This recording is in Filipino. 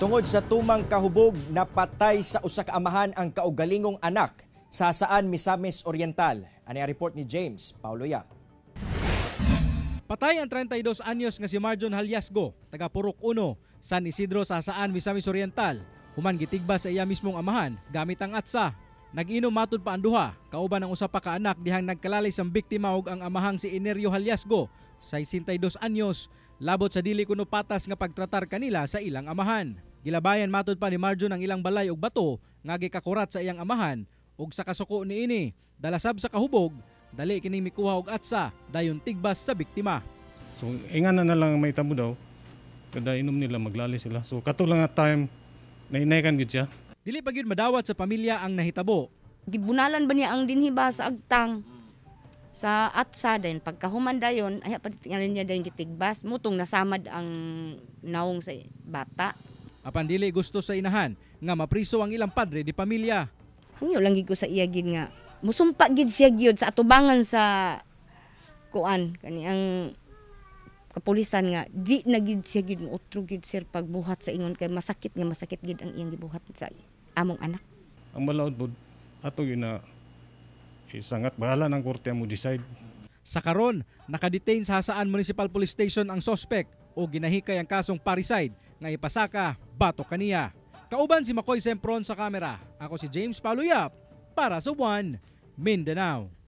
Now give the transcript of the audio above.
Tungod sa tumang kahubog napatay sa usak amahan ang kaugalingong anak sa saan Misamis Oriental. Ano ang report ni James Pauloya. Patay ang 32 anyos nga si Marjon Halyasgo, taga Purok 1, San Isidro sa saan Misamis Oriental. Human gitigba sa iya mismong amahan gamit ang atsa. Nag-inom matud pa ang duha, kauban ang usa pa ka anak dihang nagkalalay sang biktima og ang amahang si Inerio Halyasgo, 62 anyos, labot sa dili kuno patas nga pagtratar kanila sa ilang amahan. Gilabayan matod pa ni Marjo ang ilang balay og bato nga gikakurat sa iyang amahan ug sa kasuko niini, dalasab sa kahubog, dali kining mikuha og atsa dayon tigbas sa biktima. So ingana na lang may tabo daw kada inom nila maglali sila. So kato lang nga time na inay kan siya. Dili pa gyud madawat sa pamilya ang nahitabo. Gibunalan ba niya ang dinhiba sa agtang? sa atsa din pagkahuman dayon ay patingalan niya din gitigbas mutong nasamad ang naong sa bata apan dili gusto sa inahan nga mapriso ang ilang padre di pamilya hangyo lang gid ko sa iya gid nga musumpa gid siya gyud sa atubangan sa kuan kani ang kapulisan nga di nagid siya gid mo utro gid sir pagbuhat sa ingon kay masakit nga masakit gid ang iyang gibuhat sa among anak ang malaod bod ato yun na isangat eh, bahala ng korte mo decide sa karon nakadetain sa Hasaan Municipal Police Station ang suspect o ginahikay ang kasong parricide nga ipasaka bato kaniya kauban si Makoy Sempron sa kamera ako si James Paluyap para sa One Mindanao